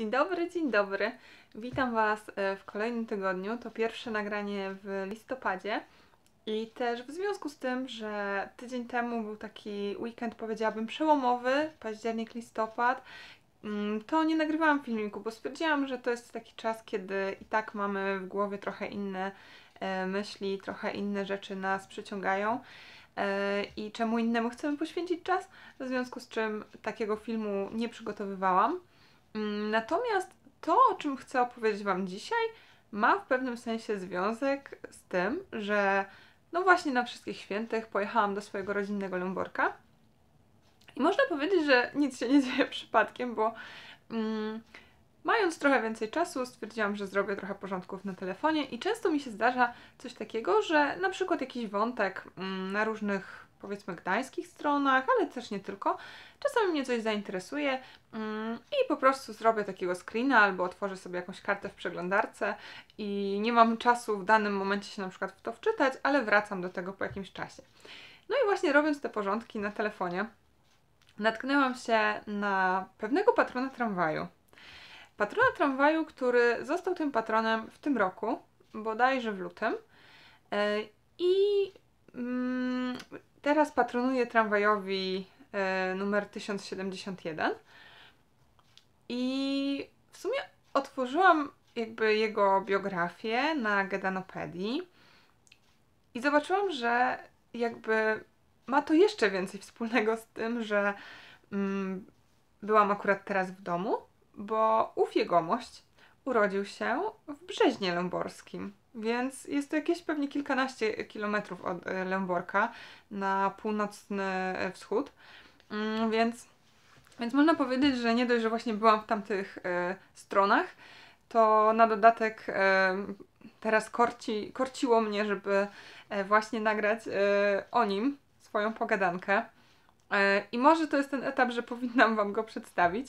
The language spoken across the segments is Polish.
Dzień dobry, dzień dobry. Witam Was e, w kolejnym tygodniu. To pierwsze nagranie w listopadzie. I też w związku z tym, że tydzień temu był taki weekend, powiedziałabym, przełomowy, październik, listopad, mm, to nie nagrywałam filmiku, bo stwierdziłam, że to jest taki czas, kiedy i tak mamy w głowie trochę inne e, myśli, trochę inne rzeczy nas przyciągają e, i czemu innemu chcemy poświęcić czas, w związku z czym takiego filmu nie przygotowywałam. Mm, natomiast to, o czym chcę opowiedzieć Wam dzisiaj, ma w pewnym sensie związek z tym, że no właśnie na wszystkich świętych pojechałam do swojego rodzinnego Lęborka i można powiedzieć, że nic się nie dzieje przypadkiem, bo mm, mając trochę więcej czasu stwierdziłam, że zrobię trochę porządków na telefonie i często mi się zdarza coś takiego, że na przykład jakiś wątek mm, na różnych powiedzmy gdańskich stronach, ale też nie tylko. Czasami mnie coś zainteresuje mm, i po prostu zrobię takiego screena albo otworzę sobie jakąś kartę w przeglądarce i nie mam czasu w danym momencie się na przykład w to wczytać, ale wracam do tego po jakimś czasie. No i właśnie robiąc te porządki na telefonie, natknęłam się na pewnego patrona tramwaju. Patrona tramwaju, który został tym patronem w tym roku, bodajże w lutym. E, I mm, Teraz patronuję tramwajowi e, numer 1071 i w sumie otworzyłam jakby jego biografię na Gedanopedii i zobaczyłam, że jakby ma to jeszcze więcej wspólnego z tym, że mm, byłam akurat teraz w domu, bo ów jegomość urodził się w Brzeźnie Lęborskim. Więc jest to jakieś pewnie kilkanaście kilometrów od e, Lęborka na północny e, wschód. Mm, więc, więc można powiedzieć, że nie dość, że właśnie byłam w tamtych e, stronach, to na dodatek teraz korci, korciło mnie, żeby właśnie nagrać o nim swoją pogadankę. I może to jest ten etap, że powinnam Wam go przedstawić.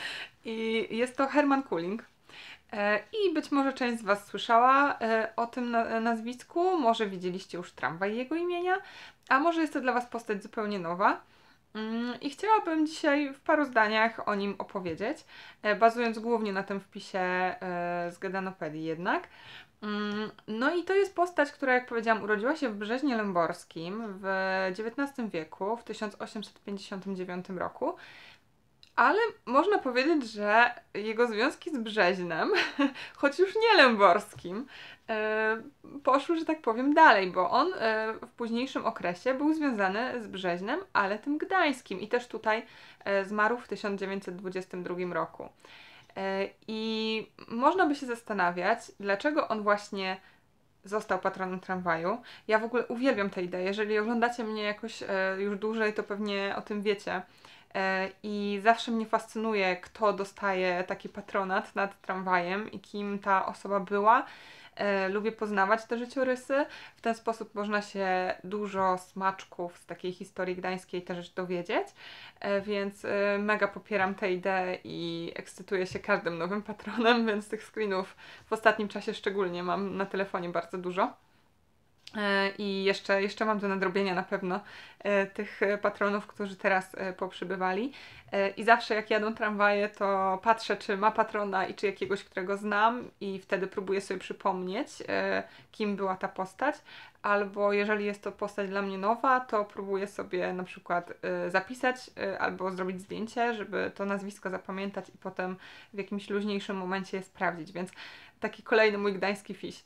I jest to Herman Kuling. E, I być może część z Was słyszała e, o tym nazwisku, może widzieliście już tramwaj jego imienia, a może jest to dla Was postać zupełnie nowa. Mm, I chciałabym dzisiaj w paru zdaniach o nim opowiedzieć, e, bazując głównie na tym wpisie z Gadanopedii jednak. Mm, no i to jest postać, która jak powiedziałam urodziła się w Brzeźnie Lęborskim w XIX wieku, w 1859 roku ale można powiedzieć, że jego związki z Brzeźnem, choć już nie Lęborskim, e, poszły, że tak powiem, dalej, bo on e, w późniejszym okresie był związany z Brzeźnem, ale tym gdańskim i też tutaj e, zmarł w 1922 roku. I można by się zastanawiać, dlaczego on właśnie został patronem tramwaju. Ja w ogóle uwielbiam tę ideę. Jeżeli oglądacie mnie jakoś już dłużej, to pewnie o tym wiecie E, I zawsze mnie fascynuje, kto dostaje taki patronat nad tramwajem i kim ta osoba była. E, lubię poznawać te życiorysy. W ten sposób można się dużo smaczków z takiej historii gdańskiej też dowiedzieć, e, więc mega popieram tę ideę i ekscytuję się każdym nowym patronem, więc tych screenów w ostatnim czasie szczególnie mam na telefonie bardzo dużo. E, I jeszcze, jeszcze mam do nadrobienia na pewno e, tych e, patronów, którzy teraz poprzybywali. I zawsze jak jadą tramwaje, to patrzę, czy ma patrona i czy jakiegoś, którego znam, i wtedy próbuję sobie przypomnieć, kim była ta postać. Albo jeżeli jest to postać dla mnie nowa, to próbuję sobie na przykład zapisać albo zrobić zdjęcie, żeby to nazwisko zapamiętać i potem w jakimś luźniejszym momencie je sprawdzić. Więc taki kolejny mój gdański fiś.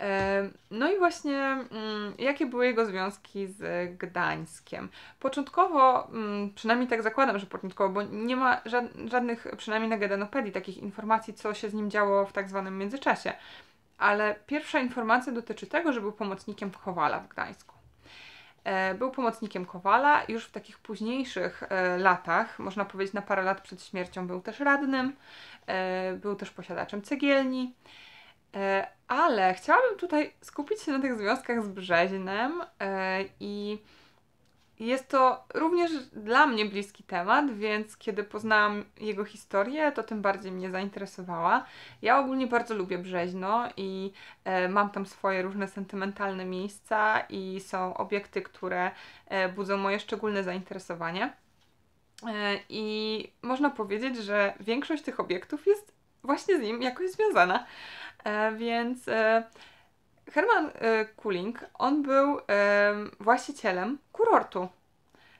E, no i właśnie, mm, jakie były jego związki z Gdańskiem? Początkowo, mm, przynajmniej tak zakładam, że początkowo, bo nie ma żadnych, przynajmniej na Gedenopedii, takich informacji, co się z nim działo w tak zwanym międzyczasie. Ale pierwsza informacja dotyczy tego, że był pomocnikiem Kowala w Gdańsku. E, był pomocnikiem Kowala, już w takich późniejszych e, latach, można powiedzieć na parę lat przed śmiercią, był też radnym, był też posiadaczem cegielni. E, ale chciałabym tutaj skupić się na tych związkach z Brzeźnem e, i jest to również dla mnie bliski temat, więc kiedy poznałam jego historię, to tym bardziej mnie zainteresowała. Ja ogólnie bardzo lubię Brzeźno i e, mam tam swoje różne sentymentalne miejsca i są obiekty, które budzą moje szczególne zainteresowanie. I można powiedzieć, że większość tych obiektów jest właśnie z nim jakoś związana. E, więc e, Herman e, Kuling, on był właścicielem kurortu.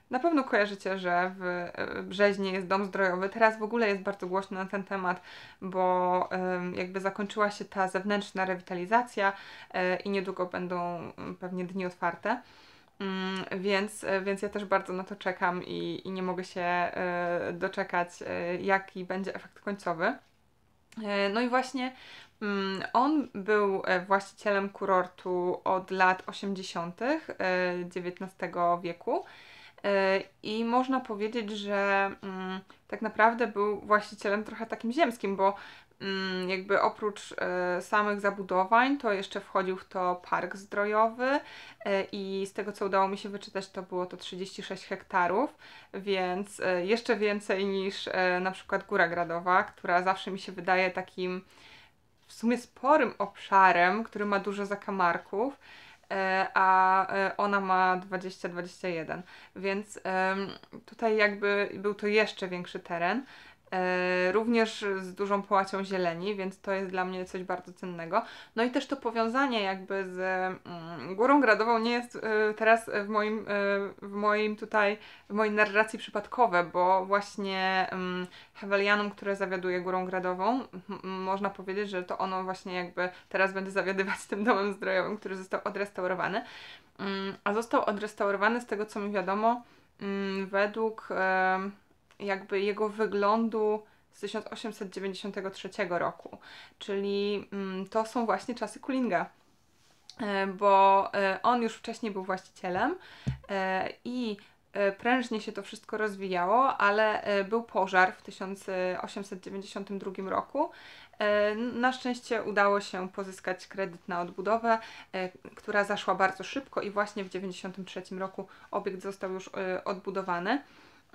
Na pewno kojarzycie, że w Brzeźnie jest dom zdrojowy. Teraz w ogóle jest bardzo głośno na ten temat, bo jakby zakończyła się ta zewnętrzna rewitalizacja i niedługo będą mm, pewnie dni otwarte. Mm, więc, więc ja też bardzo na to czekam i, i nie mogę się doczekać, jaki będzie efekt końcowy. E, no i właśnie mm, on był e, właścicielem kurortu od lat 80. XIX e, wieku i można powiedzieć, że mm, tak naprawdę był właścicielem trochę takim ziemskim, bo Mm, jakby oprócz e, samych zabudowań, to jeszcze wchodził w to park zdrojowy e, i z tego co udało mi się wyczytać, to było to 36 hektarów, więc e, jeszcze więcej niż na przykład Góra Gradowa, która zawsze mi się wydaje takim w sumie sporym obszarem, który ma dużo zakamarków, a ona ma 20-21, więc tutaj jakby był to jeszcze większy teren. E, również z dużą połacią zieleni, więc to jest dla mnie coś bardzo cennego. No i też to powiązanie jakby z mm, Górą Gradową nie jest e, teraz w moim, e, w moim tutaj, w mojej narracji przypadkowe, bo właśnie mm, Hewelianum, które zawiaduje Górą Gradową, można powiedzieć, że to ono właśnie jakby teraz będzie zawiadywać tym domem zdrojowym, który został odrestaurowany. Mm, a został odrestaurowany z tego co mi wiadomo według jakby jego wyglądu z 1893 roku, czyli mm, to są właśnie czasy Kulinga e, bo e, on już wcześniej był właścicielem e, i prężnie się to wszystko rozwijało, ale był pożar w 1892 roku. Na szczęście udało się pozyskać kredyt na odbudowę, która zaszła bardzo szybko i właśnie w 1993 roku obiekt został już odbudowany.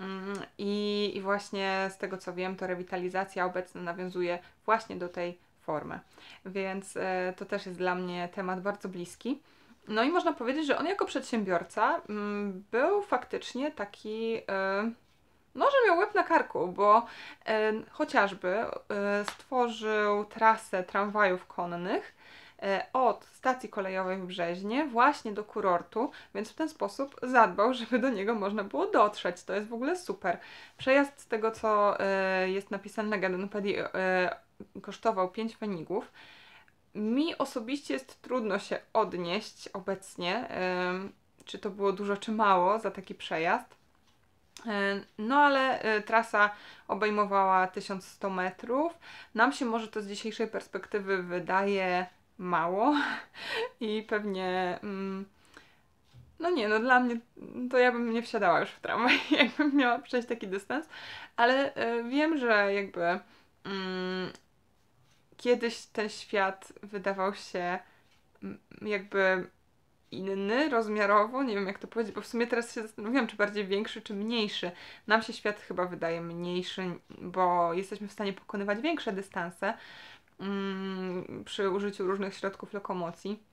Mm, I, I właśnie z tego co wiem, to rewitalizacja obecna nawiązuje właśnie do tej formy. Więc e, to też jest dla mnie temat bardzo bliski. No i można powiedzieć, że on jako przedsiębiorca mm, był faktycznie taki. No, e, że miał łeb na karku, bo e, chociażby stworzył trasę tramwajów konnych, E, od stacji kolejowej w Brzeźnie właśnie do kurortu, więc w ten sposób zadbał, żeby do niego można było dotrzeć. To jest w ogóle super. Przejazd z tego, co e, jest napisane na Gardenpedii, e, kosztował 5 fenigów. Mi osobiście jest trudno się odnieść obecnie, czy to było dużo, czy mało za taki przejazd. No ale trasa obejmowała 1100 metrów. Nam się może to z dzisiejszej perspektywy wydaje mało i pewnie. Mm, no nie, no dla mnie to ja bym nie wsiadała już w tramwaj, jakbym miała przejść taki dystans, ale y, wiem, że jakby mm, kiedyś ten świat wydawał się jakby inny rozmiarowo, nie wiem jak to powiedzieć, bo w sumie teraz się zastanawiam, czy bardziej większy, czy mniejszy. Nam się świat chyba wydaje mniejszy, bo jesteśmy w stanie pokonywać większe dystanse, Mm, przy użyciu różnych środków lokomocji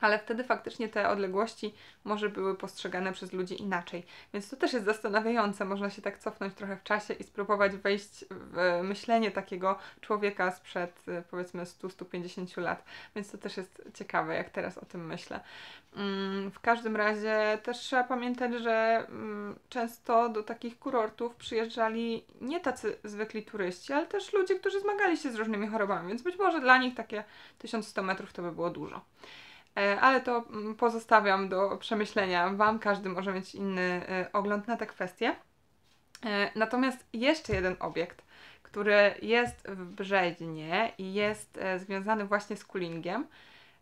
ale wtedy faktycznie te odległości może były postrzegane przez ludzi inaczej. Więc to też jest zastanawiające, można się tak cofnąć trochę w czasie i spróbować wejść w e, myślenie takiego człowieka sprzed e, powiedzmy 100-150 lat. Więc to też jest ciekawe, jak teraz o tym myślę. Mm, w każdym razie też trzeba pamiętać, że mm, często do takich kurortów przyjeżdżali nie tacy zwykli turyści, ale też ludzie, którzy zmagali się z różnymi chorobami, więc być może dla nich takie 1100 metrów to by było dużo. E, ale to mm, pozostawiam do przemyślenia Wam. Każdy może mieć inny e, ogląd na te kwestie e, Natomiast jeszcze jeden obiekt, który jest w Brzeźnie i jest związany właśnie z coolingiem,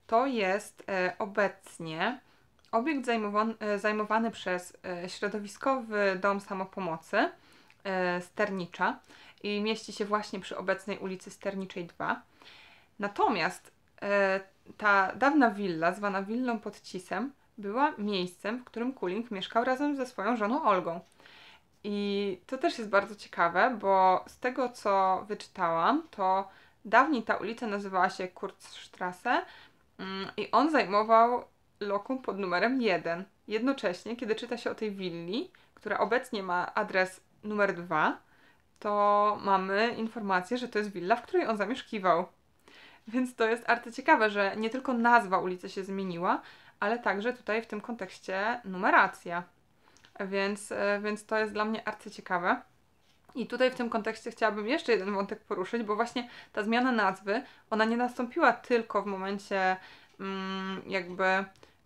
to jest obecnie obiekt zajmowany, zajmowany przez środowiskowy dom samopomocy Sternicza i mieści się właśnie przy obecnej ulicy Sterniczej 2. Natomiast ta dawna willa, zwana willą pod Cisem, była miejscem, w którym Kuling mieszkał razem ze swoją żoną Olgą. I to też jest bardzo ciekawe, bo z tego co wyczytałam, to dawniej ta ulica nazywała się Kurzstrasse mm, i on zajmował lokum pod numerem 1. Jednocześnie, kiedy czyta się o tej willi, która obecnie ma adres numer 2, to mamy informację, że to jest willa, w której on zamieszkiwał. Więc to jest arty ciekawe, że nie tylko nazwa ulicy się zmieniła, ale także tutaj w tym kontekście numeracja. Więc, e, więc to jest dla mnie arty ciekawe. I tutaj w tym kontekście chciałabym jeszcze jeden wątek poruszyć, bo właśnie ta zmiana nazwy, ona nie nastąpiła tylko w momencie mm, jakby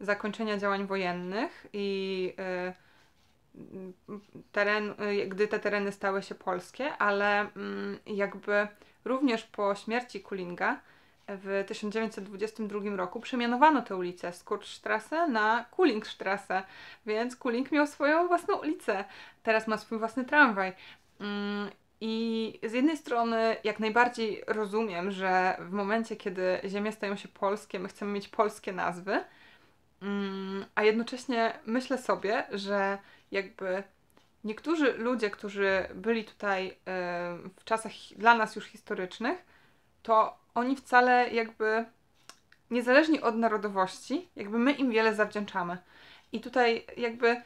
zakończenia działań wojennych i y, teren, y, gdy te tereny stały się polskie, ale y, jakby również po śmierci Kulinga w 1922 roku przemianowano tę ulicę z Kurzstrasse na Kulingstrasse, więc Kuling miał swoją własną ulicę. Teraz ma swój własny tramwaj. Mm, I z jednej strony jak najbardziej rozumiem, że w momencie, kiedy ziemie stają się polskie, my chcemy mieć polskie nazwy, mm, a jednocześnie myślę sobie, że jakby niektórzy ludzie, którzy byli tutaj y, w czasach dla nas już historycznych, to oni wcale jakby niezależnie od narodowości, jakby my im wiele zawdzięczamy. I tutaj jakby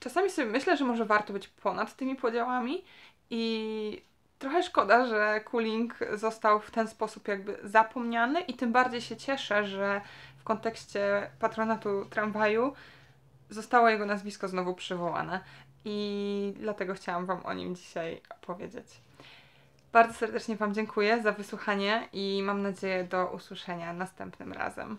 czasami sobie myślę, że może warto być ponad tymi podziałami i trochę szkoda, że Cooling został w ten sposób jakby zapomniany i tym bardziej się cieszę, że w kontekście patronatu tramwaju zostało jego nazwisko znowu przywołane i dlatego chciałam Wam o nim dzisiaj opowiedzieć. Bardzo serdecznie Wam dziękuję za wysłuchanie i mam nadzieję do usłyszenia następnym razem.